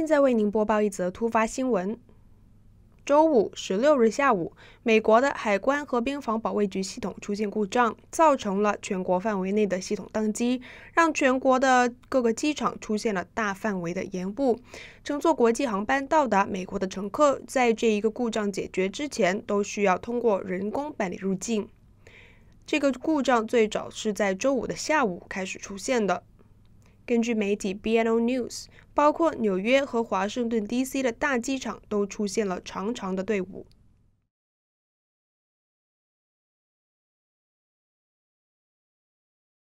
现在为您播报一则突发新闻。周五十六日下午，美国的海关和边防保卫局系统出现故障，造成了全国范围内的系统宕机，让全国的各个机场出现了大范围的延误。乘坐国际航班到达美国的乘客，在这一个故障解决之前，都需要通过人工办理入境。这个故障最早是在周五的下午开始出现的。根据媒体《b n o News》，包括纽约和华盛顿 DC 的大机场都出现了长长的队伍。